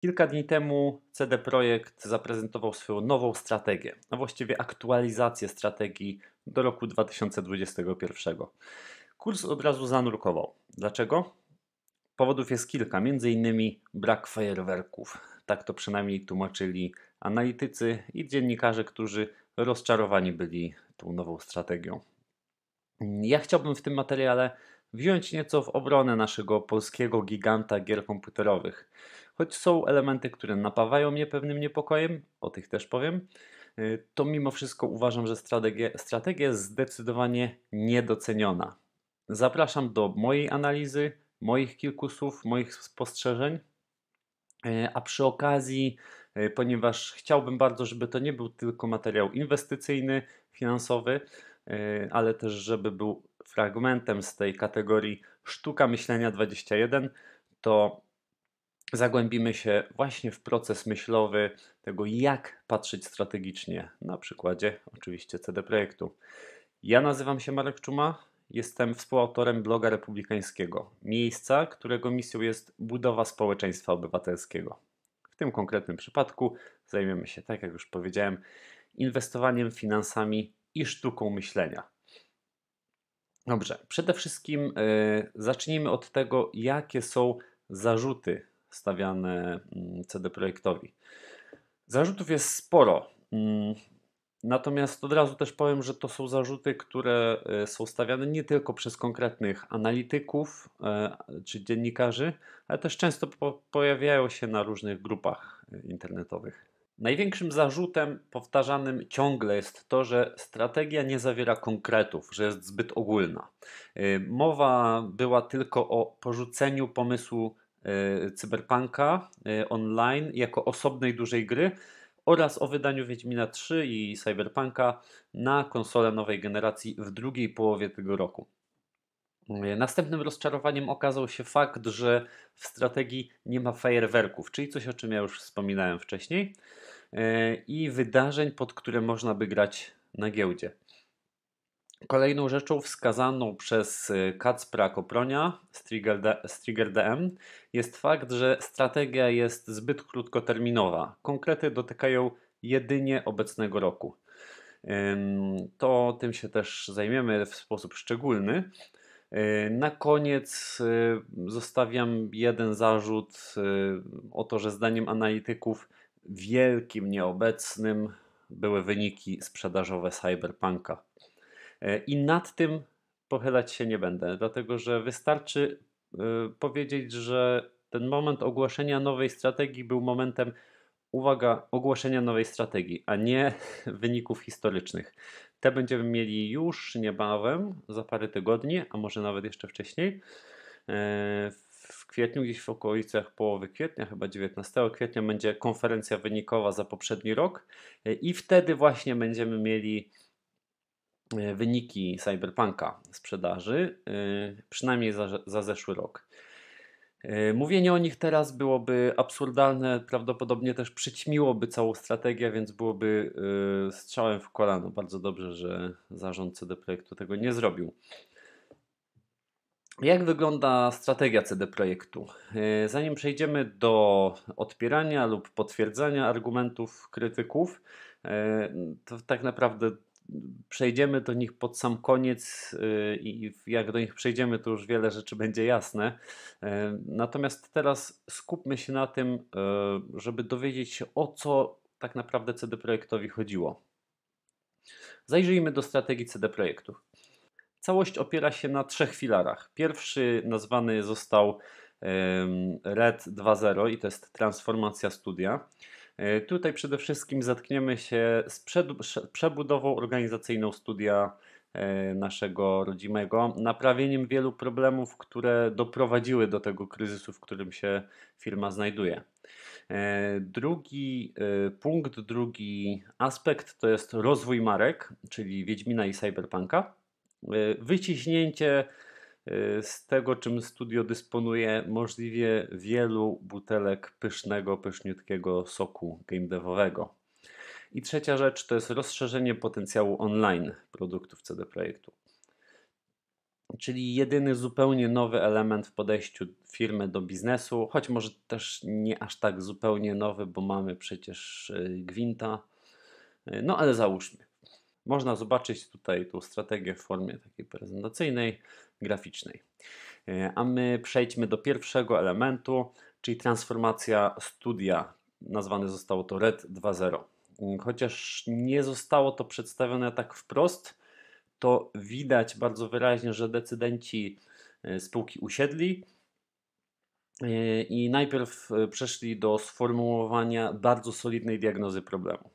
Kilka dni temu CD Projekt zaprezentował swoją nową strategię, a właściwie aktualizację strategii do roku 2021. Kurs od razu zanurkował. Dlaczego? Powodów jest kilka, między innymi brak fajerwerków. Tak to przynajmniej tłumaczyli analitycy i dziennikarze, którzy rozczarowani byli tą nową strategią. Ja chciałbym w tym materiale wziąć nieco w obronę naszego polskiego giganta gier komputerowych Choć są elementy, które napawają mnie pewnym niepokojem, o tych też powiem, y, to mimo wszystko uważam, że strategia, strategia jest zdecydowanie niedoceniona. Zapraszam do mojej analizy, moich kilku słów, moich spostrzeżeń. Y, a przy okazji, y, ponieważ chciałbym bardzo, żeby to nie był tylko materiał inwestycyjny, finansowy, ale też żeby był fragmentem z tej kategorii Sztuka Myślenia 21, to zagłębimy się właśnie w proces myślowy tego, jak patrzeć strategicznie, na przykładzie oczywiście CD Projektu. Ja nazywam się Marek Czuma, jestem współautorem bloga republikańskiego, miejsca, którego misją jest budowa społeczeństwa obywatelskiego. W tym konkretnym przypadku zajmiemy się, tak jak już powiedziałem, inwestowaniem, finansami i sztuką myślenia. Dobrze, przede wszystkim yy, zacznijmy od tego, jakie są zarzuty stawiane mm, CD Projektowi. Zarzutów jest sporo. Mm, natomiast od razu też powiem, że to są zarzuty, które e, są stawiane nie tylko przez konkretnych analityków e, czy dziennikarzy, ale też często po pojawiają się na różnych grupach e, internetowych. Największym zarzutem powtarzanym ciągle jest to, że strategia nie zawiera konkretów, że jest zbyt ogólna. Mowa była tylko o porzuceniu pomysłu E, cyberpunka e, online jako osobnej dużej gry oraz o wydaniu Wiedźmina 3 i Cyberpunka na konsolę nowej generacji w drugiej połowie tego roku. E, następnym rozczarowaniem okazał się fakt, że w strategii nie ma fajerwerków, czyli coś o czym ja już wspominałem wcześniej, i wydarzeń, pod które można by grać na giełdzie. Kolejną rzeczą wskazaną przez y, Kacpra Kopronia z DM jest fakt, że strategia jest zbyt krótkoterminowa. Konkrety dotykają jedynie obecnego roku. To tym się też zajmiemy w sposób szczególny. Y, na koniec y, zostawiam jeden zarzut o to, że zdaniem analityków wielkim nieobecnym były wyniki sprzedażowe Cyberpunka. E, I nad tym pochylać się nie będę, dlatego że wystarczy e, powiedzieć, że ten moment ogłoszenia nowej strategii był momentem, uwaga, ogłoszenia nowej strategii, a nie wyników historycznych. Te będziemy mieli już niebawem, za parę tygodni, a może nawet jeszcze wcześniej. E, w kwietniu, gdzieś w okolicach połowy kwietnia, chyba 19 kwietnia, będzie konferencja wynikowa za poprzedni rok, i wtedy właśnie będziemy mieli E, wyniki Cyberpunka sprzedaży, e, przynajmniej za, za zeszły rok. E, mówienie o nich teraz byłoby absurdalne, prawdopodobnie też przyćmiłoby całą strategię, więc byłoby strzałem w kolano. Bardzo dobrze, że zarząd CD Projektu tego nie zrobił. Jak wygląda strategia CD Projektu? Zanim przejdziemy do odpierania lub potwierdzania argumentów krytyków, to tak naprawdę przejdziemy do nich pod sam koniec y, i jak do nich przejdziemy, to już wiele rzeczy będzie jasne. Y, natomiast teraz skupmy się na tym, y, żeby dowiedzieć się o co tak naprawdę CD Projektowi chodziło. Zajrzyjmy do strategii CD Projektu. Całość opiera się na trzech filarach. Pierwszy nazwany został RED 2.0 i to jest transformacja studia. E, tutaj przede wszystkim zatkniemy się z przebudową organizacyjną studia e, naszego rodzimego, naprawieniem wielu problemów, które doprowadziły do tego kryzysu, w którym się firma znajduje. E, drugi punkt, drugi aspekt to jest rozwój marek, czyli Wiedźmina i Cyberpunka. Wyciśnięcie Y, z tego, czym studio dysponuje, możliwie wielu butelek pysznego, pyszniutkiego soku game devowego. I trzecia rzecz to jest rozszerzenie potencjału online produktów CD Projektu. Czyli jedyny zupełnie nowy element w podejściu firmy do biznesu, choć może też nie aż tak zupełnie nowy, bo mamy przecież y, Gwinta. Y, no ale załóżmy. Można zobaczyć tutaj tą strategię w formie takiej prezentacyjnej graficznej. E, a my przejdźmy do pierwszego elementu, czyli transformacja studia. Nazwane zostało to RED 2.0. Chociaż nie zostało to przedstawione tak wprost, to widać bardzo wyraźnie, że decydenci e, spółki usiedli e, i najpierw przeszli do sformułowania bardzo solidnej diagnozy problemu.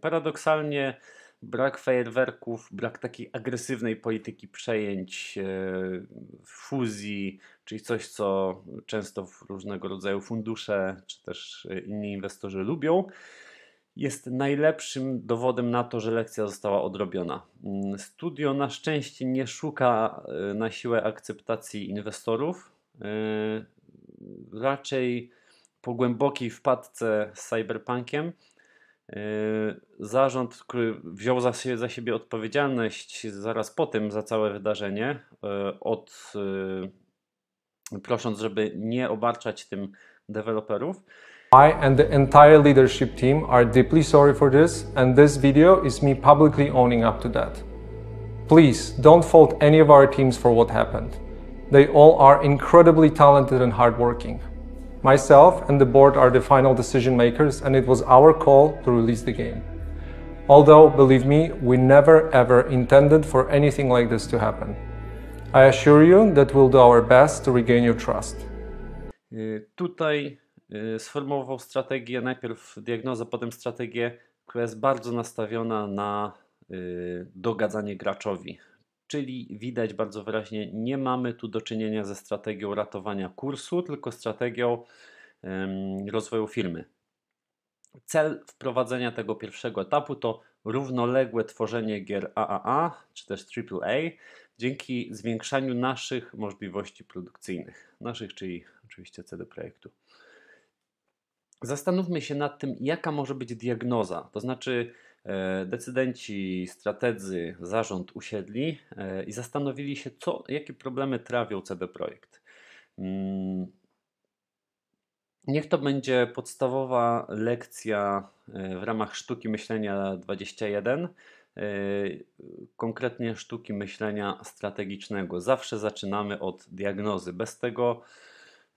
Paradoksalnie brak fajerwerków, brak takiej agresywnej polityki przejęć, e, fuzji, czyli coś, co często różnego rodzaju fundusze czy też e, inni inwestorzy lubią, jest najlepszym dowodem na to, że lekcja została odrobiona. Mm, studio na szczęście nie szuka e, na siłę akceptacji inwestorów. Raczej po głębokiej wpadce z cyberpunkiem Yy, zarząd, który wziął za, za siebie odpowiedzialność zaraz po tym za całe wydarzenie, yy, od, yy, prosząc, żeby nie obarczać tym deweloperów. I and the entire leadership team are deeply sorry for this, and this video is me publicly owning up to that. Please don't fault any of our teams for what happened. They all are incredibly talented and hardworking. Myself and the board are the final decision makers, and it was our call to release the game. Although, believe me, we never ever intended for anything like this to happen. I assure you that we'll do our best to regain your trust. Y, tutaj y, sformułował strategię, najpierw diagnozę, potem strategię, która jest bardzo nastawiona na y, dogadzanie graczowi, Czyli widać bardzo wyraźnie, nie mamy tu do czynienia ze strategią ratowania kursu, tylko strategią rozwoju firmy. Cel wprowadzenia tego pierwszego etapu to równoległe tworzenie gier AAA czy też AAA dzięki zwiększaniu naszych możliwości produkcyjnych, naszych, czyli oczywiście CD Projektu. Zastanówmy się nad tym, jaka może być diagnoza, to znaczy E, decydenci, strategzy, zarząd usiedli e, i zastanowili się, co, jakie problemy trawią CD Projekt. Mm. Niech to będzie podstawowa lekcja e, w ramach sztuki myślenia 21, konkretnie sztuki myślenia strategicznego. Zawsze zaczynamy od diagnozy. Bez tego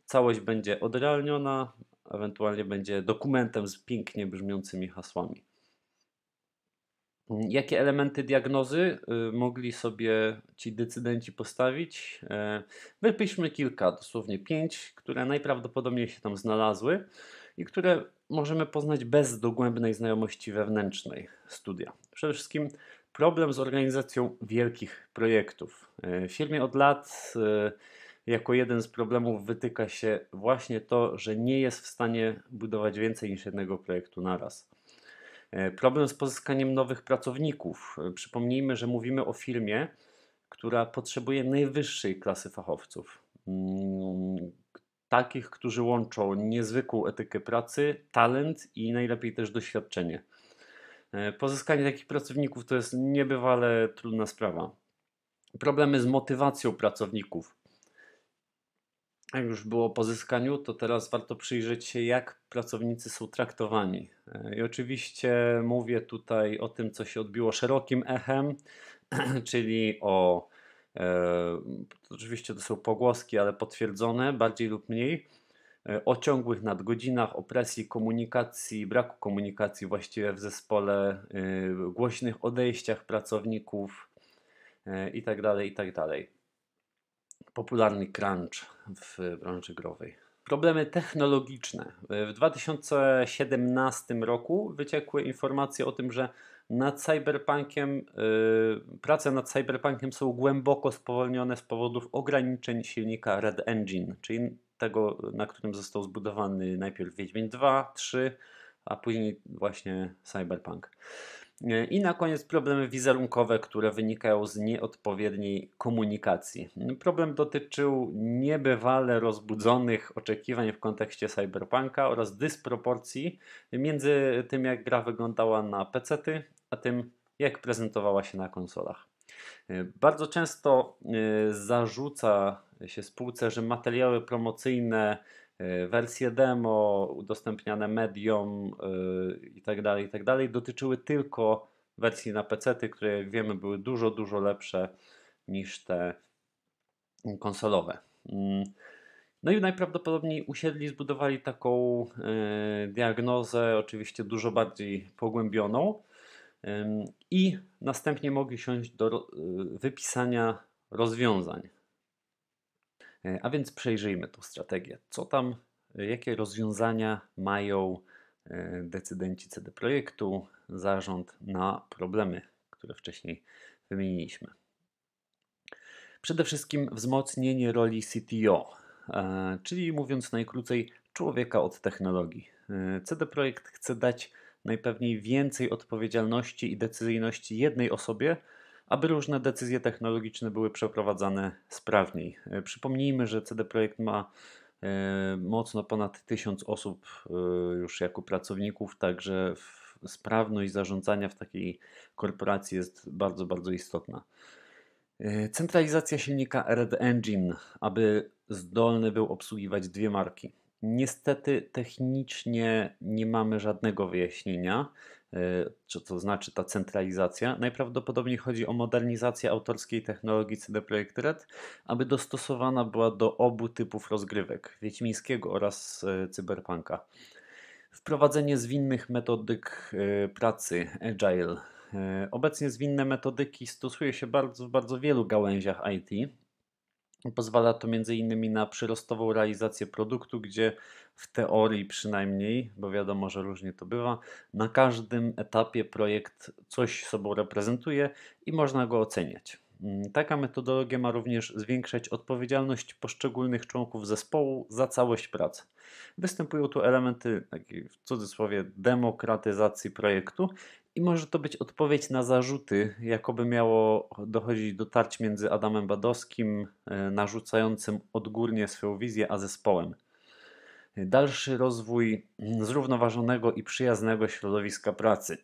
całość będzie odrealniona, ewentualnie będzie dokumentem z pięknie brzmiącymi hasłami. Jakie elementy diagnozy y, mogli sobie ci decydenci postawić? E, wypiszmy kilka, dosłownie pięć, które najprawdopodobniej się tam znalazły i które możemy poznać bez dogłębnej znajomości wewnętrznej studia. Przede wszystkim problem z organizacją wielkich projektów. E, w firmie od lat e, jako jeden z problemów wytyka się właśnie to, że nie jest w stanie budować więcej niż jednego projektu naraz. E, problem z pozyskaniem nowych pracowników. E, przypomnijmy, że mówimy o firmie, która potrzebuje najwyższej klasy fachowców. Mm, takich, którzy łączą niezwykłą etykę pracy, talent i najlepiej też doświadczenie. E, pozyskanie takich pracowników to jest niebywale trudna sprawa. Problemy z motywacją pracowników jak już było po zyskaniu, to teraz warto przyjrzeć się, jak pracownicy są traktowani. E, I oczywiście mówię tutaj o tym, co się odbiło szerokim echem, czyli o e, oczywiście to są pogłoski, ale potwierdzone bardziej lub mniej e, o ciągłych nadgodzinach, o komunikacji, braku komunikacji właściwie w zespole, głośnych odejściach pracowników itd. itd. Tak popularny crunch w branży growej. Problemy technologiczne. W 2017 roku wyciekły informacje o tym, że nad cyberpunkiem, yy, prace nad cyberpunkiem są głęboko spowolnione z powodów ograniczeń silnika Red Engine, czyli tego, na którym został zbudowany najpierw Wiedźmin 2, 3, a później właśnie cyberpunk. E, I na koniec problemy wizerunkowe, które wynikają z nieodpowiedniej komunikacji. Problem dotyczył niebywale rozbudzonych oczekiwań w kontekście cyberpunka oraz dysproporcji między tym, jak gra wyglądała na pc a tym, jak prezentowała się na konsolach. E, bardzo często e, zarzuca się spółce, że materiały promocyjne E, wersje demo, udostępniane e, i itd., tak itd. Tak dotyczyły tylko wersji na PC, które jak wiemy były dużo, dużo lepsze niż te konsolowe. Mm. No i najprawdopodobniej usiedli, zbudowali taką e, diagnozę, oczywiście dużo bardziej pogłębioną, i następnie mogli siąść do wypisania rozwiązań E, a więc przejrzyjmy tą strategię. Co tam, e, jakie rozwiązania mają e, decydenci CD Projektu, zarząd na problemy, które wcześniej wymieniliśmy. Przede wszystkim wzmocnienie roli CTO, czyli mówiąc najkrócej, człowieka od technologii. CD Projekt chce dać najpewniej więcej odpowiedzialności i decyzyjności jednej osobie, aby różne decyzje technologiczne były przeprowadzane sprawniej. E, przypomnijmy, że CD Projekt ma e, mocno ponad 1000 osób e, już jako pracowników, także sprawność zarządzania w takiej korporacji jest bardzo, bardzo istotna. Centralizacja silnika Red Engine, aby zdolny był obsługiwać dwie marki. Niestety technicznie nie mamy żadnego wyjaśnienia, co to znaczy ta centralizacja, najprawdopodobniej chodzi o modernizację autorskiej technologii CD Projekt Red, aby dostosowana była do obu typów rozgrywek, Wiedźmińskiego oraz e, Cyberpunka. Wprowadzenie zwinnych metodyk e, pracy Agile. E, obecnie zwinne metodyki stosuje się bardzo, w bardzo wielu gałęziach IT, Pozwala to m.in. na przyrostową realizację produktu, gdzie w teorii przynajmniej, bo wiadomo, że różnie to bywa, na każdym etapie projekt coś sobą reprezentuje i można go oceniać. Mm, taka metodologia ma również zwiększać odpowiedzialność poszczególnych członków zespołu za całość pracy. Występują tu elementy takiej w cudzysłowie demokratyzacji projektu i może to być odpowiedź na zarzuty, jakoby miało dochodzić do tarć między Adamem Badowskim, e, narzucającym odgórnie swoją wizję, a zespołem. Dalszy rozwój mm, zrównoważonego i przyjaznego środowiska pracy.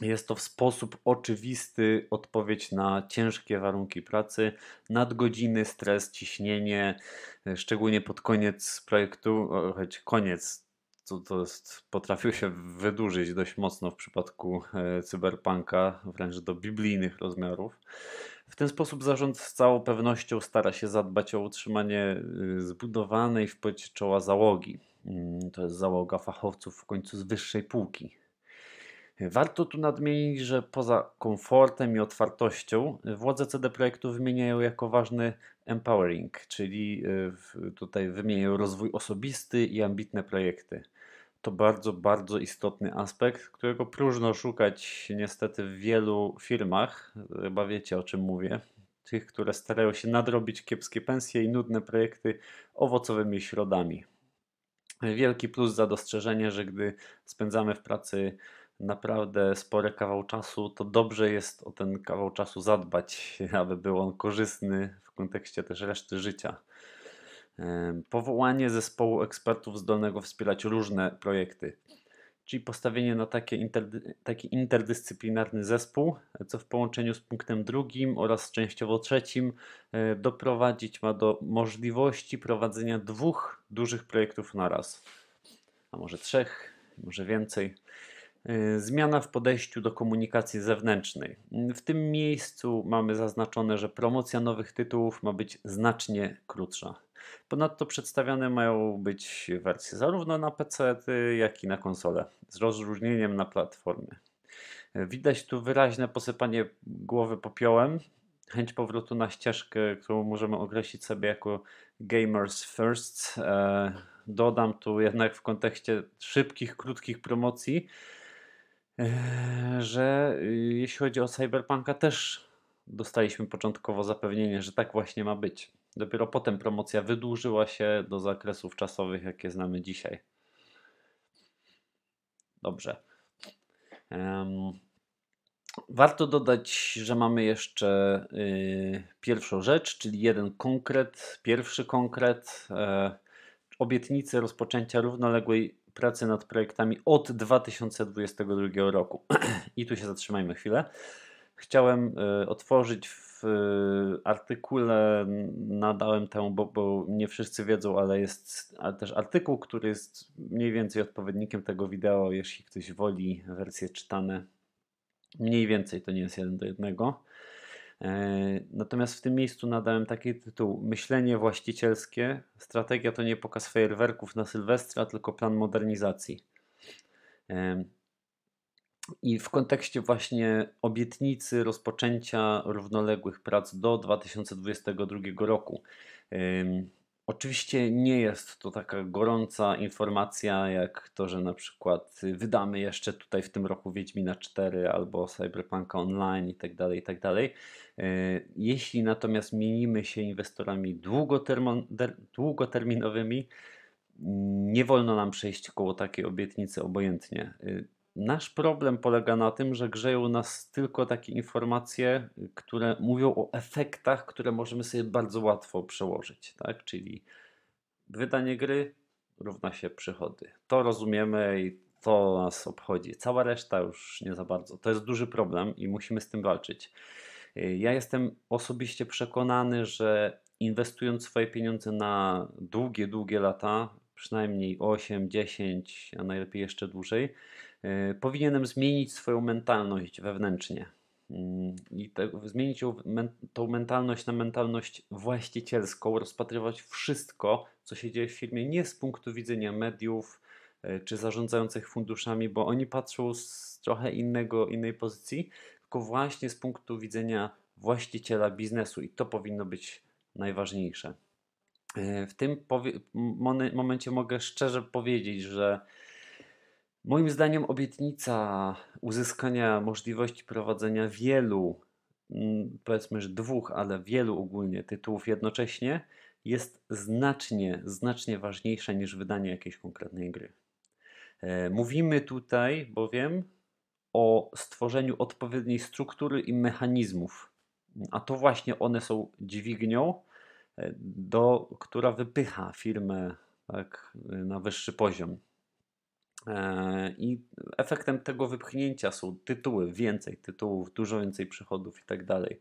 Jest to w sposób oczywisty odpowiedź na ciężkie warunki pracy, nadgodziny, stres, ciśnienie, e, szczególnie pod koniec projektu, choć koniec to, to jest, potrafił się wydłużyć dość mocno w przypadku e, cyberpunka, wręcz do biblijnych rozmiarów. W ten sposób zarząd z całą pewnością stara się zadbać o utrzymanie e, zbudowanej w pocie czoła załogi. Mm, to jest załoga fachowców w końcu z wyższej półki. Warto tu nadmienić, że poza komfortem i otwartością e, władze CD Projektu wymieniają jako ważny empowering, czyli tutaj wymieniają rozwój osobisty i ambitne projekty to bardzo, bardzo istotny aspekt, którego próżno szukać niestety w wielu firmach. Chyba wiecie o czym mówię. Tych, które starają się nadrobić kiepskie pensje i nudne projekty owocowymi środami. Wielki plus za dostrzeżenie, że gdy spędzamy w pracy naprawdę spory kawał czasu, to dobrze jest o ten kawał czasu zadbać, aby był on korzystny w kontekście też reszty życia. Powołanie zespołu ekspertów zdolnego wspierać różne projekty, czyli postawienie na interdy, taki interdyscyplinarny zespół, co w połączeniu z punktem drugim oraz częściowo trzecim e, doprowadzić ma do możliwości prowadzenia dwóch dużych projektów naraz, a może trzech, może więcej. E, zmiana w podejściu do komunikacji zewnętrznej. W tym miejscu mamy zaznaczone, że promocja nowych tytułów ma być znacznie krótsza. Ponadto przedstawiane mają być wersje zarówno na PC, jak i na konsole, z rozróżnieniem na platformy Widać tu wyraźne posypanie głowy popiołem, chęć powrotu na ścieżkę, którą możemy określić sobie jako Gamers First. E, dodam tu jednak w kontekście szybkich, krótkich promocji, e, że jeśli chodzi o Cyberpunka, też dostaliśmy początkowo zapewnienie, że tak właśnie ma być. Dopiero potem promocja wydłużyła się do zakresów czasowych, jakie znamy dzisiaj. Dobrze. warto dodać, że mamy jeszcze y, pierwszą rzecz, czyli jeden konkret, pierwszy konkret, e, obietnicy rozpoczęcia równoległej pracy nad projektami od 2022 roku. I tu się zatrzymajmy chwilę. Chciałem e, otworzyć otworzyć w y, artykule nadałem tę, bo, bo, nie wszyscy wiedzą, ale jest też artykuł, który jest mniej więcej odpowiednikiem tego wideo, jeśli ktoś woli wersje czytane. Mniej więcej to nie jest jeden do jednego. E, natomiast w tym miejscu nadałem taki tytuł: Myślenie właścicielskie. Strategia to nie pokaz fajerwerków na Sylwestra, tylko plan modernizacji. E, i w kontekście właśnie obietnicy rozpoczęcia równoległych prac do 2022 roku. Oczywiście nie jest to taka gorąca informacja, jak to, że na przykład wydamy jeszcze tutaj w tym roku Wiedźmina 4 albo Cyberpunka Online itd. Tak itd. Tak e, jeśli natomiast mienimy się inwestorami długoterminowymi, nie wolno nam przejść koło takiej obietnicy obojętnie. E, Nasz problem polega na tym, że grzeją nas tylko takie informacje, które mówią o efektach, które możemy sobie bardzo łatwo przełożyć. Tak? Czyli wydanie gry równa się przychody. To rozumiemy i to nas obchodzi. Cała reszta już nie za bardzo. To jest duży problem i musimy z tym walczyć. Ja jestem osobiście przekonany, że inwestując swoje pieniądze na długie, długie lata, przynajmniej 8, 10, a najlepiej jeszcze dłużej, E, powinienem zmienić swoją mentalność wewnętrznie mm, i te, zmienić ją, men, tą mentalność na mentalność właścicielską, rozpatrywać wszystko, co się dzieje w firmie, nie z punktu widzenia mediów e, czy zarządzających funduszami, bo oni patrzą z trochę innego, innej pozycji, tylko właśnie z punktu widzenia właściciela biznesu i to powinno być najważniejsze. E, w tym momencie mogę szczerze powiedzieć, że Moim zdaniem obietnica uzyskania możliwości prowadzenia wielu, mm, powiedzmy, że dwóch, ale wielu ogólnie tytułów jednocześnie jest znacznie, znacznie ważniejsza niż wydanie jakiejś konkretnej gry. E, mówimy tutaj bowiem o stworzeniu odpowiedniej struktury i mechanizmów, a to właśnie one są dźwignią, e, do, która wypycha firmę tak, na wyższy poziom. E, I efektem tego wypchnięcia są tytuły, więcej tytułów, dużo więcej przychodów i tak dalej.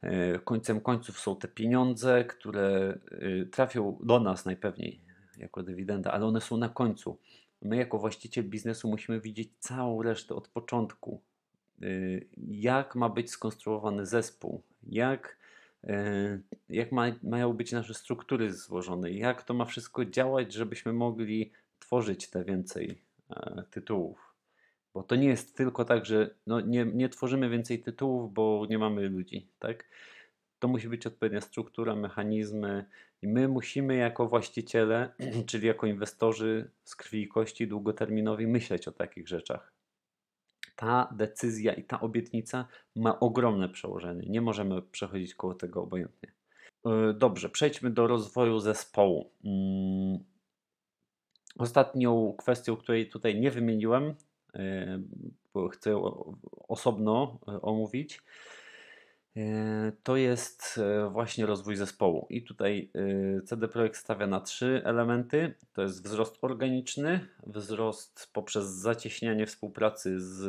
E, końcem końców są te pieniądze, które e, trafią do nas najpewniej jako dywidenda, ale one są na końcu. My, jako właściciel biznesu, musimy widzieć całą resztę od początku. Jak ma być skonstruowany zespół, jak, jak ma, mają być nasze struktury złożone, jak to ma wszystko działać, żebyśmy mogli tworzyć te więcej e, tytułów. Bo to nie jest tylko tak, że no nie, nie tworzymy więcej tytułów, bo nie mamy ludzi, tak? To musi być odpowiednia struktura, mechanizmy i my musimy jako właściciele, czyli jako inwestorzy z krwi i kości długoterminowi myśleć o takich rzeczach. Ta decyzja i ta obietnica ma ogromne przełożenie. Nie możemy przechodzić koło tego obojętnie. E, dobrze, przejdźmy do rozwoju zespołu. Mm, Ostatnią kwestią, której tutaj nie wymieniłem, y, bo chcę osobno y, omówić, y, to jest właśnie rozwój zespołu. I tutaj CD Projekt stawia na trzy elementy. To jest wzrost organiczny, wzrost poprzez zacieśnianie współpracy z,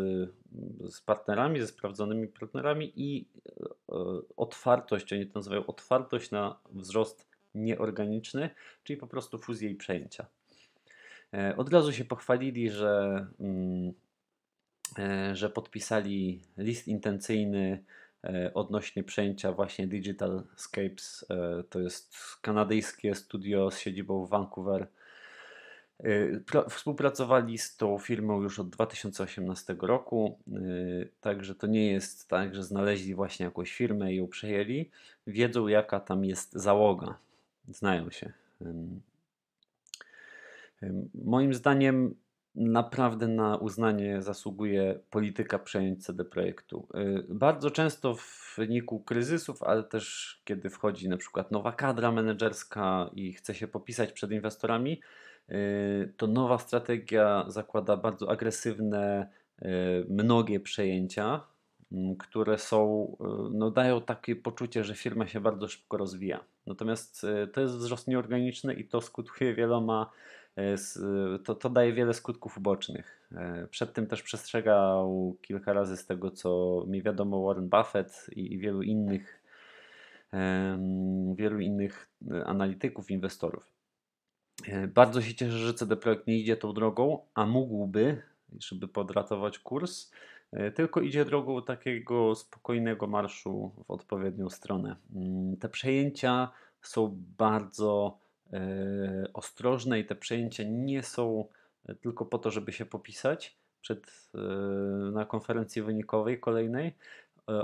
z partnerami, ze sprawdzonymi partnerami i otwartość, oni to nazywają otwartość na wzrost nieorganiczny, czyli po prostu fuzję i przejęcia. E, od razu się pochwalili, że, mm, e, że podpisali list intencyjny e, odnośnie przejęcia właśnie Digital Scapes. To jest kanadyjskie studio z siedzibą w Vancouver. Współpracowali z tą firmą już od 2018 roku, także to nie jest tak, że znaleźli właśnie jakąś firmę i ją przejęli. Wiedzą, jaka tam jest załoga, znają się. Moim zdaniem naprawdę na uznanie zasługuje polityka przejęć CD Projektu. Y, bardzo często w wyniku kryzysów, ale też kiedy wchodzi na przykład nowa kadra menedżerska i chce się popisać przed inwestorami, y, to nowa strategia zakłada bardzo agresywne, y, mnogie przejęcia, które są, no dają takie poczucie, że firma się bardzo szybko rozwija. Natomiast to jest wzrost nieorganiczny i to skutkuje wieloma E, e, to, to daje wiele skutków ubocznych. E, Przed tym też przestrzegał kilka razy z tego, co mi wiadomo Warren Buffett i, i wielu innych wielu innych analityków, inwestorów. Bardzo się cieszę, że CD Projekt nie idzie tą drogą, a mógłby, żeby podratować kurs, tylko idzie drogą takiego spokojnego marszu w odpowiednią stronę. Mm, te przejęcia są bardzo E, ostrożne i te przejęcia nie są e, tylko po to, żeby się popisać przed, e, na konferencji wynikowej kolejnej.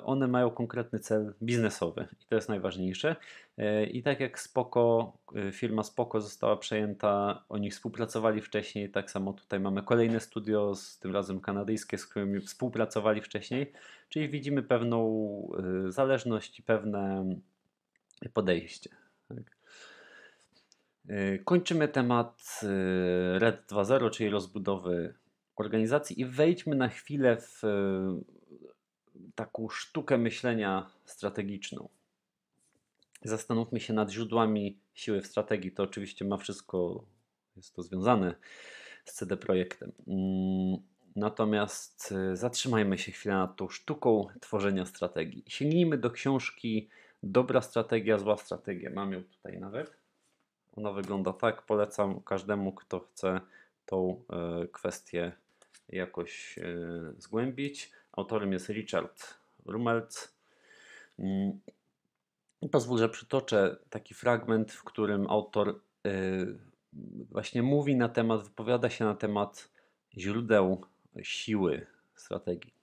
One mają konkretny cel biznesowy i to jest najważniejsze. I tak jak Spoko, firma Spoko została przejęta, oni współpracowali wcześniej, tak samo tutaj mamy kolejne studio, z tym razem kanadyjskie, z którymi współpracowali wcześniej, czyli widzimy pewną zależność i pewne podejście. Tak. Y, kończymy temat y, RED 2.0, czyli rozbudowy organizacji i wejdźmy na chwilę w y, taką sztukę myślenia strategiczną. Zastanówmy się nad źródłami siły w strategii. To oczywiście ma wszystko, jest to związane z CD Projektem. Mm, natomiast zatrzymajmy się chwilę nad tą sztuką tworzenia strategii. Sięgnijmy do książki Dobra strategia, zła strategia. Mam ją tutaj nawet. Ona wygląda tak, polecam każdemu, kto chce tą e, kwestię jakoś e, zgłębić. Autorem jest Richard Rumelt. Mm. Pozwól, że przytoczę taki fragment, w którym autor e, właśnie mówi na temat, wypowiada się na temat źródeł siły strategii.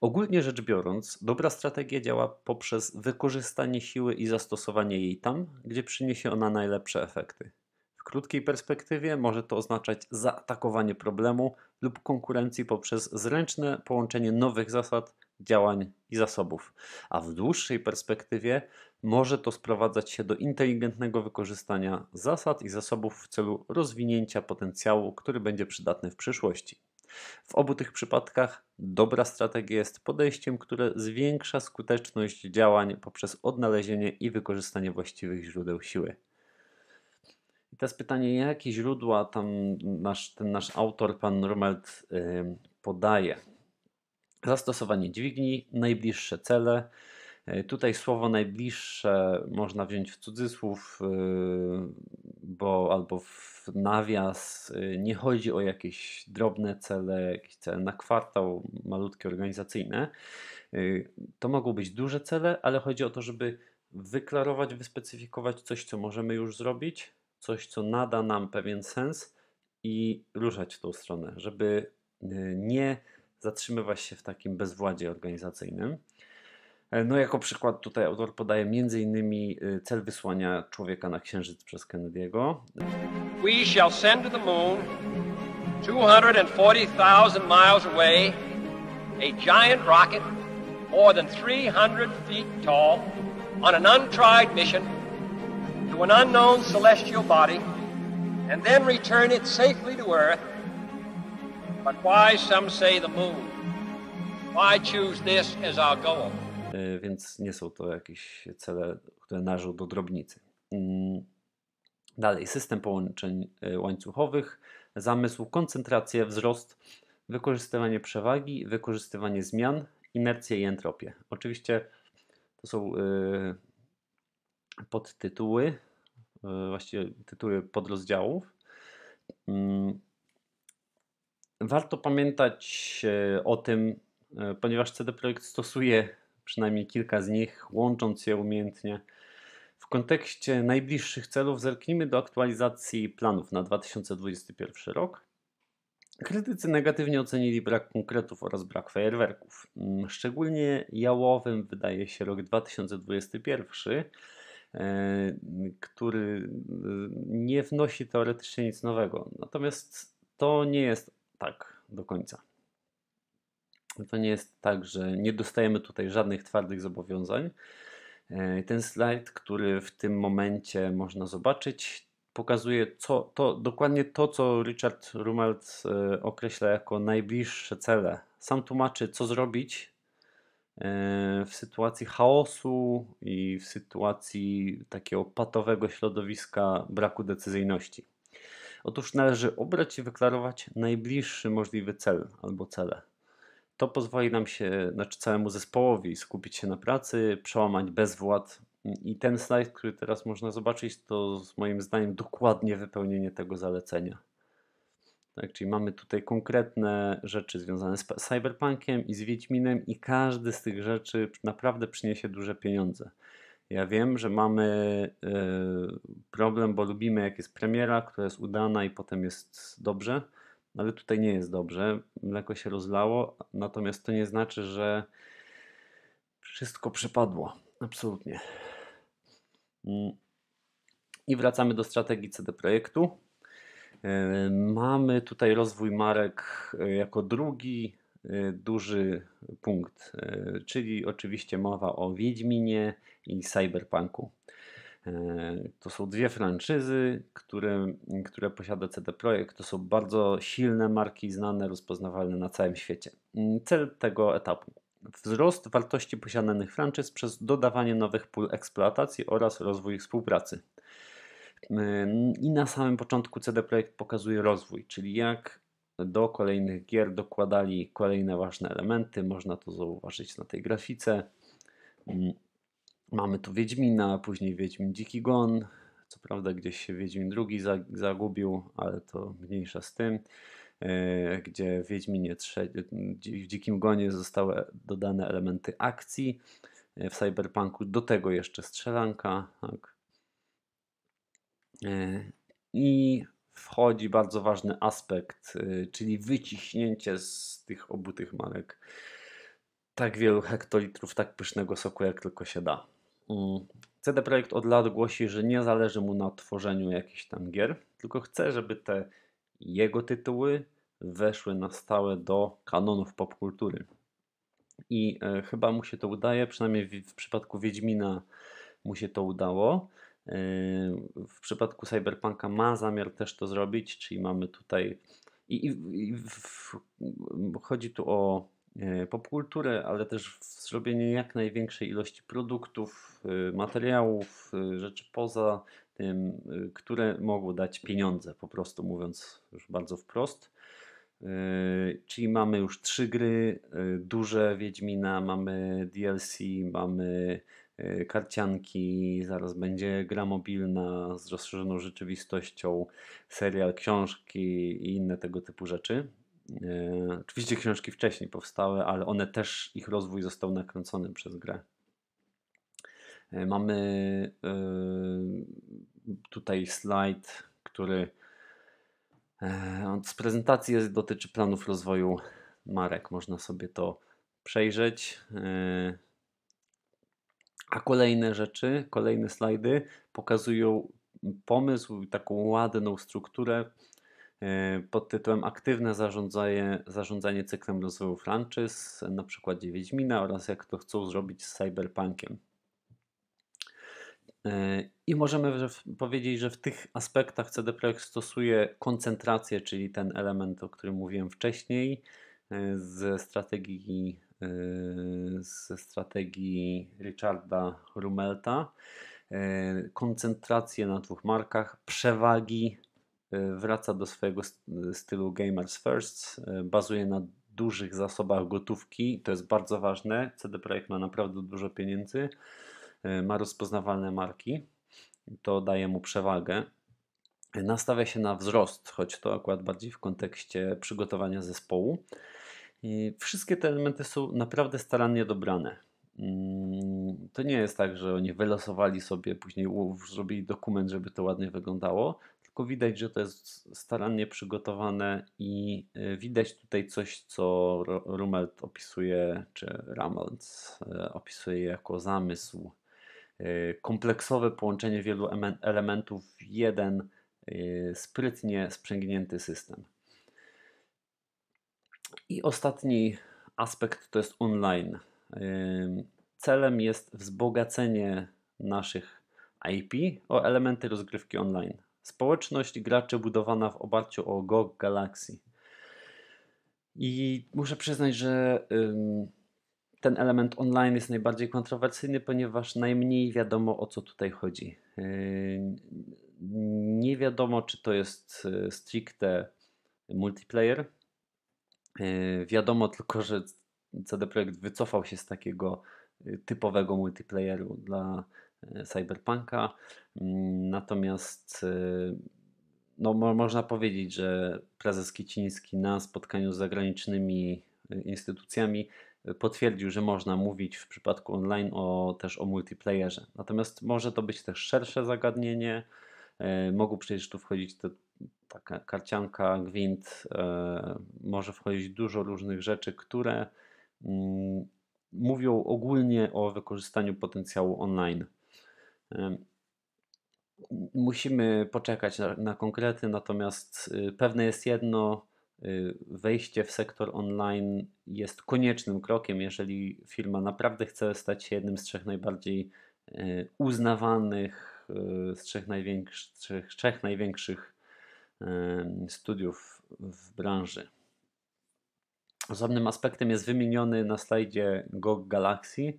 Ogólnie rzecz biorąc, dobra strategia działa poprzez wykorzystanie siły i zastosowanie jej tam, gdzie przyniesie ona najlepsze efekty. W krótkiej perspektywie może to oznaczać zaatakowanie problemu lub konkurencji poprzez zręczne połączenie nowych zasad, działań i zasobów, a w dłuższej perspektywie może to sprowadzać się do inteligentnego wykorzystania zasad i zasobów w celu rozwinięcia potencjału, który będzie przydatny w przyszłości. W obu tych przypadkach dobra strategia jest podejściem, które zwiększa skuteczność działań poprzez odnalezienie i wykorzystanie właściwych źródeł siły. I teraz pytanie, jakie źródła tam nasz, ten nasz autor, pan Rumelt, yy, podaje? Zastosowanie dźwigni, najbliższe cele, E, tutaj słowo najbliższe można wziąć w cudzysłów, y, bo albo w nawias. Y, nie chodzi o jakieś drobne cele, jakieś cele na kwartał, malutkie organizacyjne. Y, to mogą być duże cele, ale chodzi o to, żeby wyklarować, wyspecyfikować coś, co możemy już zrobić, coś, co nada nam pewien sens i ruszać w tą stronę, żeby nie zatrzymywać się w takim bezwładzie organizacyjnym. E, no jako przykład tutaj autor podaje m.in. E, cel wysłania człowieka na Księżyc przez Kennedy'ego. We shall send to the moon 240,000 miles away a giant rocket more than 300 feet tall on an untried mission to an unknown celestial body and then return it safely to Earth. But why some say the moon? Why choose this as our goal? E, więc nie są to jakieś cele, które należą do drobnicy. Mm. Dalej, system połączeń e, łańcuchowych, zamysł, koncentrację, wzrost, wykorzystywanie przewagi, wykorzystywanie zmian, inercję i entropię. Oczywiście to są e, podtytuły, właściwie tytuły podrozdziałów. rozdziałów. Mm. Warto pamiętać o tym, ponieważ CD Projekt stosuje przynajmniej kilka z nich, łącząc je umiejętnie. W kontekście najbliższych celów zerknijmy do aktualizacji planów na 2021 rok. Krytycy negatywnie ocenili brak konkretów oraz brak fajerwerków. Mm, szczególnie jałowym wydaje się rok 2021, e, który e, nie wnosi teoretycznie nic nowego. Natomiast to nie jest tak do końca. No to nie jest tak, że nie dostajemy tutaj żadnych twardych zobowiązań. E, ten slajd, który w tym momencie można zobaczyć, pokazuje co, to, dokładnie to, co Richard Rumelt e, określa jako najbliższe cele. Sam tłumaczy, co zrobić e, w sytuacji chaosu i w sytuacji takiego patowego środowiska braku decyzyjności. Otóż należy obrać i wyklarować najbliższy możliwy cel albo cele. To pozwoli nam się, znaczy całemu zespołowi skupić się na pracy, przełamać bezwład. I ten slajd, który teraz można zobaczyć, to moim zdaniem dokładnie wypełnienie tego zalecenia. Tak, czyli mamy tutaj konkretne rzeczy związane z cyberpunkiem i z Wiedźminem i każdy z tych rzeczy naprawdę przyniesie duże pieniądze. Ja wiem, że mamy e, problem, bo lubimy jak jest premiera, która jest udana i potem jest dobrze, no, ale tutaj nie jest dobrze. Mleko się rozlało, natomiast to nie znaczy, że wszystko przepadło. Absolutnie. Mm. I wracamy do strategii CD Projektu. Yy, mamy tutaj rozwój marek yy, jako drugi yy, duży punkt, czyli oczywiście mowa o Wiedźminie i Cyberpunku. Y, to są dwie franczyzy, które, które posiada CD Projekt. To są bardzo silne marki, znane, rozpoznawalne na całym świecie. Mm, cel tego etapu wzrost wartości posiadanych franczyz przez dodawanie nowych pól eksploatacji oraz rozwój współpracy. Y, I na samym początku CD Projekt pokazuje rozwój, czyli jak do kolejnych gier dokładali kolejne ważne elementy. Można to zauważyć na tej grafice. Mm, Mamy tu Wiedźmina, później Wiedźmin Dziki Gon. Co prawda gdzieś się Wiedźmin drugi zagubił, ale to mniejsza z tym. E, gdzie w Wiedźminie w Dzikim Gonie zostały dodane elementy akcji. E, w Cyberpunku do tego jeszcze strzelanka. Tak. E, I wchodzi bardzo ważny aspekt, czyli wyciśnięcie z tych obu tych marek tak wielu hektolitrów tak pysznego soku, jak tylko się da. Mm. CD Projekt od lat głosi, że nie zależy mu na tworzeniu jakichś tam gier, tylko chce, żeby te jego tytuły weszły na stałe do kanonów popkultury. I e, chyba mu się to udaje, przynajmniej w, w przypadku Wiedźmina mu się to udało. E, w przypadku Cyberpunka ma zamiar też to zrobić, czyli mamy tutaj. I, i, i w, chodzi tu o E, popkulturę, ale też w zrobienie jak największej ilości produktów, e, materiałów, e, rzeczy poza tym, które mogą dać pieniądze, po prostu mówiąc już bardzo wprost. Czyli mamy już trzy gry duże Wiedźmina, mamy DLC, mamy karcianki, zaraz będzie gra mobilna z rozszerzoną rzeczywistością, serial, książki i inne tego typu rzeczy. E, oczywiście książki wcześniej powstały, ale one też, ich rozwój został nakręcony przez grę. E, mamy e, tutaj slajd, który z prezentacji jest, dotyczy planów rozwoju marek. Można sobie to przejrzeć. A kolejne rzeczy, kolejne slajdy pokazują pomysł, taką ładną strukturę E, pod tytułem Aktywne zarządzanie, zarządzanie cyklem rozwoju franczyz, na przykładzie Wiedźmina oraz jak to chcą zrobić z cyberpunkiem. E, I możemy powiedzieć, że w tych aspektach CD Projekt stosuje koncentrację, czyli ten element, o którym mówiłem wcześniej, e, ze strategii, ze strategii Richarda Rumelta. Koncentrację na dwóch markach, przewagi Y, wraca do swojego y, stylu Gamers First, y, bazuje na dużych zasobach gotówki, to jest bardzo ważne. CD Projekt ma naprawdę dużo pieniędzy, ma rozpoznawalne marki, to daje mu przewagę. Nastawia się na wzrost, choć to akurat bardziej w kontekście przygotowania zespołu. I wszystkie te elementy są naprawdę starannie dobrane. Mm, to nie jest tak, że oni wylosowali sobie, później zrobili dokument, żeby to ładnie wyglądało, wszystko widać, że to jest starannie przygotowane i e, widać tutaj coś, co Rumelt opisuje, czy Ramels opisuje jako zamysł. E, kompleksowe połączenie wielu elementów w jeden e, sprytnie sprzęgnięty system. I ostatni aspekt to jest online. Celem jest wzbogacenie naszych IP o elementy rozgrywki online. Społeczność graczy budowana w oparciu o GOG Galaxy. I muszę przyznać, że ten element online jest najbardziej kontrowersyjny, ponieważ najmniej wiadomo o co tutaj chodzi. Yy, nie wiadomo, czy to jest y, stricte multiplayer. Yy, wiadomo tylko, że CD Projekt wycofał się z takiego y, typowego multiplayeru dla Y, cyberpunka. Mm, natomiast y, no, można powiedzieć, że prezes Kiciński na spotkaniu z zagranicznymi y, instytucjami potwierdził, że można mówić w przypadku online o, też o multiplayerze. Natomiast może to być też szersze zagadnienie. Mogą przecież tu wchodzić te, taka karcianka, gwint, może wchodzić dużo różnych rzeczy, które mm, mówią ogólnie o wykorzystaniu potencjału online. Musimy poczekać na, na konkrety, natomiast y, pewne jest jedno, y, wejście w sektor online jest koniecznym krokiem, jeżeli firma naprawdę chce stać się jednym z trzech najbardziej y, uznawanych, z trzech największych, trzech największych studiów w branży. Osobnym aspektem jest wymieniony na slajdzie GOG Galaxy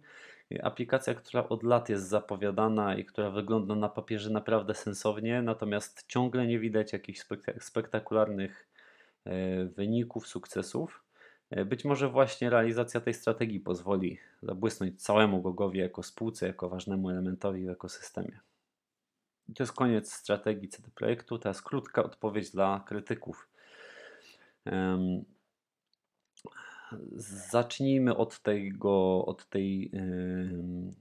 aplikacja, która od lat jest zapowiadana i która wygląda na papierze naprawdę sensownie, natomiast ciągle nie widać jakichś spektakularnych e, wyników, sukcesów. E, być może właśnie realizacja tej strategii pozwoli zabłysnąć całemu Gogowi jako spółce, jako ważnemu elementowi w ekosystemie. I to jest koniec strategii CD Projektu. Teraz krótka odpowiedź dla krytyków zacznijmy od tego, od tej,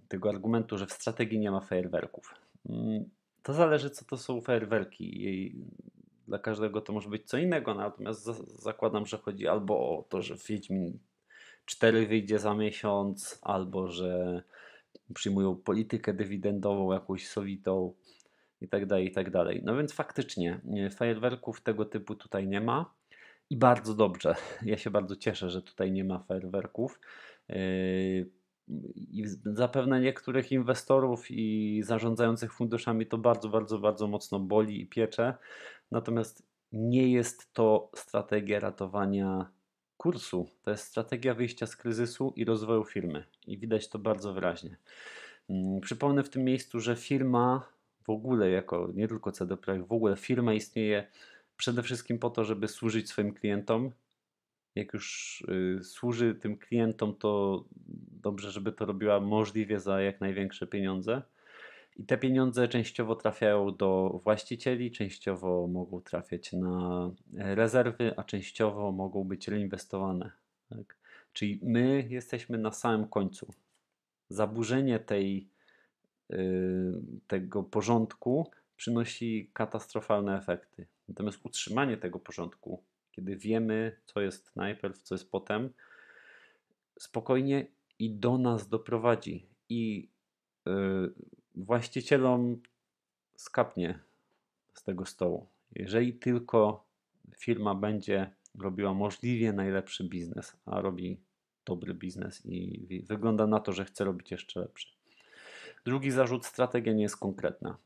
tego argumentu, że w strategii nie ma fajerwerków. Mm, to zależy, co to są fajerwerki. Dla każdego to może być co innego, natomiast zakładam, że chodzi albo o to, że Wiedźmin 4 wyjdzie za miesiąc, albo że przyjmują politykę dywidendową jakąś sowitą i tak dalej, i tak dalej. No więc faktycznie fajerwerków tego typu tutaj nie ma i bardzo dobrze. Ja się bardzo cieszę, że tutaj nie ma fajerwerków. Yy, I zapewne niektórych inwestorów i zarządzających funduszami to bardzo, bardzo, bardzo mocno boli i piecze. Natomiast nie jest to strategia ratowania kursu. To jest strategia wyjścia z kryzysu i rozwoju firmy. I widać to bardzo wyraźnie. Mm, przypomnę w tym miejscu, że firma w ogóle, jako nie tylko CD Projekt, w ogóle firma istnieje przede wszystkim po to, żeby służyć swoim klientom. Jak już y, służy tym klientom, to dobrze, żeby to robiła możliwie za jak największe pieniądze. I te pieniądze częściowo trafiają do właścicieli, częściowo mogą trafiać na e, rezerwy, a częściowo mogą być reinwestowane. Tak? Czyli my jesteśmy na samym końcu. Zaburzenie tej, y, tego porządku przynosi katastrofalne efekty. Natomiast utrzymanie tego porządku, kiedy wiemy, co jest najpierw, co jest potem, spokojnie i do nas doprowadzi i yy, właścicielom skapnie z tego stołu. Jeżeli tylko firma będzie robiła możliwie najlepszy biznes, a robi dobry biznes i wygląda na to, że chce robić jeszcze lepszy. Drugi zarzut: strategia nie jest konkretna.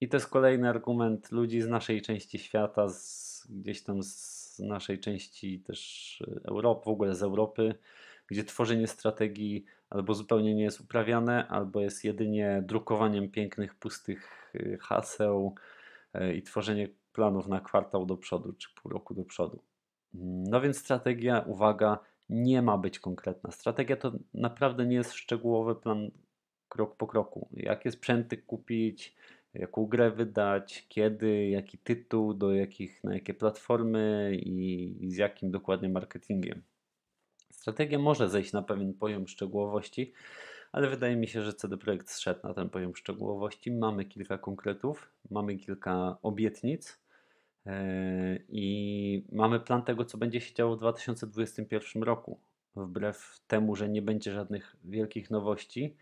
I to jest kolejny argument ludzi z naszej części świata, z, gdzieś tam z naszej części też y, Europy, w ogóle z Europy, gdzie tworzenie strategii albo zupełnie nie jest uprawiane, albo jest jedynie drukowaniem pięknych, pustych y, haseł y, i tworzenie planów na kwartał do przodu czy pół roku do przodu. No więc strategia, uwaga, nie ma być konkretna. Strategia to naprawdę nie jest szczegółowy plan krok po kroku. Jakie sprzęty kupić, jaką grę wydać, kiedy, jaki tytuł, do jakich, na jakie platformy i, i z jakim dokładnie marketingiem. Strategia może zejść na pewien poziom szczegółowości, ale wydaje mi się, że CD Projekt zszedł na ten poziom szczegółowości. Mamy kilka konkretów, mamy kilka obietnic e, i mamy plan tego, co będzie się działo w 2021 roku. Wbrew temu, że nie będzie żadnych wielkich nowości,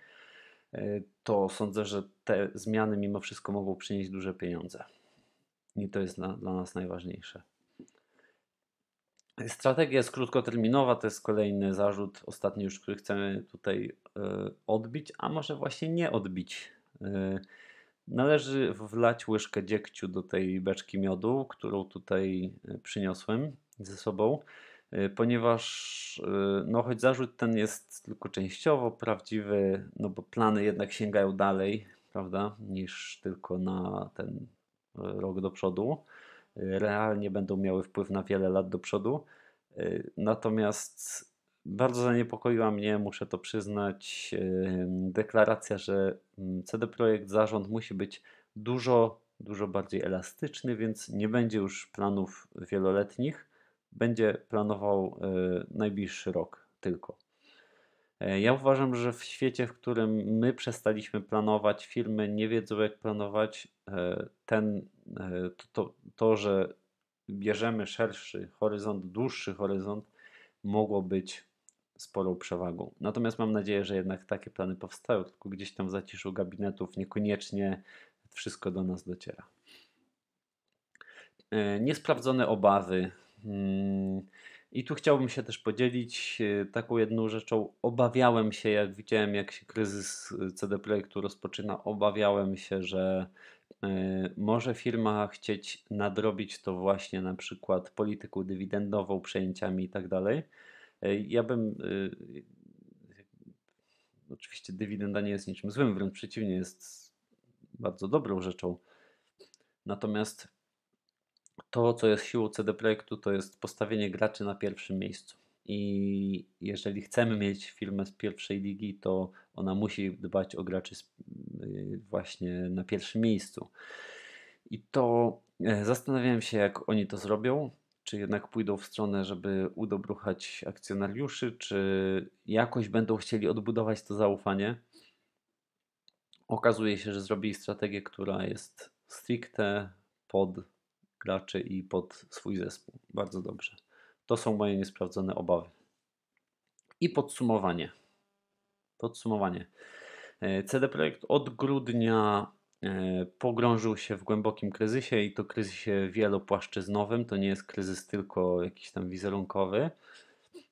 E, to sądzę, że te zmiany mimo wszystko mogą przynieść duże pieniądze. I to jest dla nas najważniejsze. Strategia jest krótkoterminowa, to jest kolejny zarzut, ostatni już, który chcemy tutaj y, odbić, a może właśnie nie odbić. Y, należy wlać łyżkę dziegciu do tej beczki miodu, którą tutaj przyniosłem ze sobą. Y, ponieważ y, no, choć zarzut ten jest tylko częściowo prawdziwy, no bo plany jednak sięgają dalej, prawda, niż tylko na ten y, rok do przodu. Realnie będą miały wpływ na wiele lat do przodu. Natomiast bardzo zaniepokoiła mnie, muszę to przyznać, deklaracja, że mm, CD Projekt zarząd musi być dużo, dużo bardziej elastyczny, więc nie będzie już planów wieloletnich będzie planował e, najbliższy rok tylko. E, ja uważam, że w świecie, w którym my przestaliśmy planować, firmy nie wiedzą jak planować, e, ten, to, to, to że bierzemy szerszy horyzont, dłuższy horyzont, mogło być sporą przewagą. Natomiast mam nadzieję, że jednak takie plany powstają, tylko gdzieś tam w zaciszu gabinetów niekoniecznie wszystko do nas dociera. Niesprawdzone obawy, Mm, I tu chciałbym się też podzielić e, taką jedną rzeczą. Obawiałem się, jak widziałem, jak się kryzys e, CD Projektu rozpoczyna, obawiałem się, że e, może firma chcieć nadrobić to właśnie na przykład polityką dywidendową, przejęciami i tak dalej. Ja bym. Oczywiście dywidenda nie jest niczym złym, wręcz przeciwnie, jest bardzo dobrą rzeczą. Natomiast to, co jest siłą CD Projektu, to jest postawienie graczy na pierwszym miejscu. I jeżeli chcemy mieć firmę z pierwszej ligi, to ona musi dbać o graczy y, właśnie na pierwszym miejscu. I to e, zastanawiałem się, jak oni to zrobią. Czy jednak pójdą w stronę, żeby udobruchać akcjonariuszy, czy jakoś będą chcieli odbudować to zaufanie. Okazuje się, że zrobili strategię, która jest stricte pod graczy i pod swój zespół. Bardzo dobrze. To są moje niesprawdzone obawy. I podsumowanie. Podsumowanie. E, CD Projekt od grudnia e, pogrążył się w głębokim kryzysie i to kryzysie wielopłaszczyznowym. To nie jest kryzys tylko jakiś tam wizerunkowy.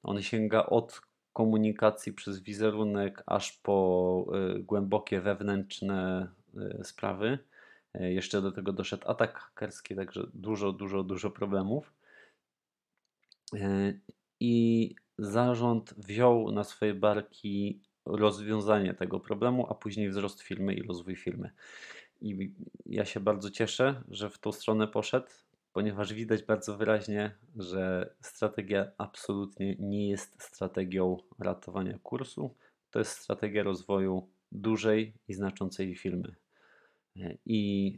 On sięga od komunikacji przez wizerunek aż po e, głębokie wewnętrzne sprawy. E, jeszcze do tego doszedł atak hakerski, także dużo, dużo, dużo problemów. E, I zarząd wziął na swoje barki rozwiązanie tego problemu, a później wzrost firmy i rozwój firmy. I ja się bardzo cieszę, że w tą stronę poszedł, ponieważ widać bardzo wyraźnie, że strategia absolutnie nie jest strategią ratowania kursu, to jest strategia rozwoju dużej i znaczącej firmy. I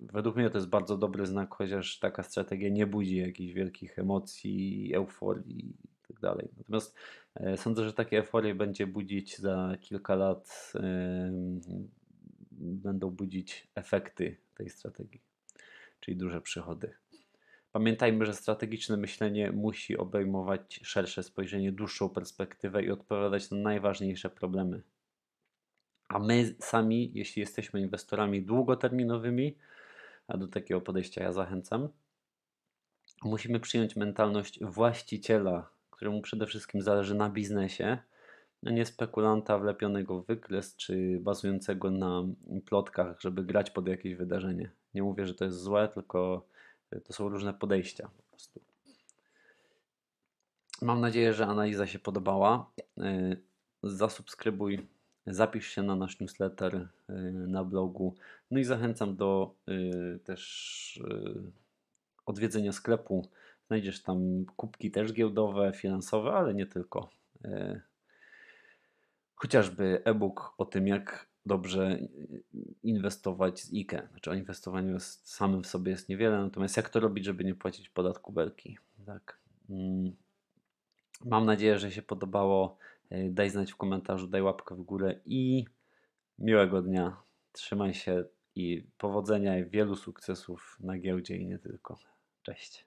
według mnie to jest bardzo dobry znak, chociaż taka strategia nie budzi jakichś wielkich emocji, euforii itd. Tak Natomiast e, sądzę, że takie euforie będzie budzić za kilka lat, będą budzić efekty tej strategii, czyli duże przychody. Pamiętajmy, że strategiczne myślenie musi obejmować szersze spojrzenie, dłuższą perspektywę i odpowiadać na najważniejsze problemy. A my sami, jeśli jesteśmy inwestorami długoterminowymi, a do takiego podejścia ja zachęcam, musimy przyjąć mentalność właściciela, któremu przede wszystkim zależy na biznesie, a nie spekulanta wlepionego w wykres czy bazującego na plotkach, żeby grać pod jakieś wydarzenie. Nie mówię, że to jest złe, tylko to są różne podejścia po prostu. Mam nadzieję, że analiza się podobała. Zasubskrybuj Zapisz się na nasz newsletter y, na blogu. No i zachęcam do y, też y, odwiedzenia sklepu. Znajdziesz tam kubki też giełdowe, finansowe, ale nie tylko. Chociażby e-book o tym, jak dobrze inwestować z IKE. Znaczy o inwestowaniu samym w sobie jest niewiele, natomiast jak to robić, żeby nie płacić podatku belki. Tak. Mm. Mam nadzieję, że się podobało. E, daj znać w komentarzu, daj łapkę w górę i miłego dnia. Trzymaj się i powodzenia i wielu sukcesów na giełdzie i nie tylko. Cześć.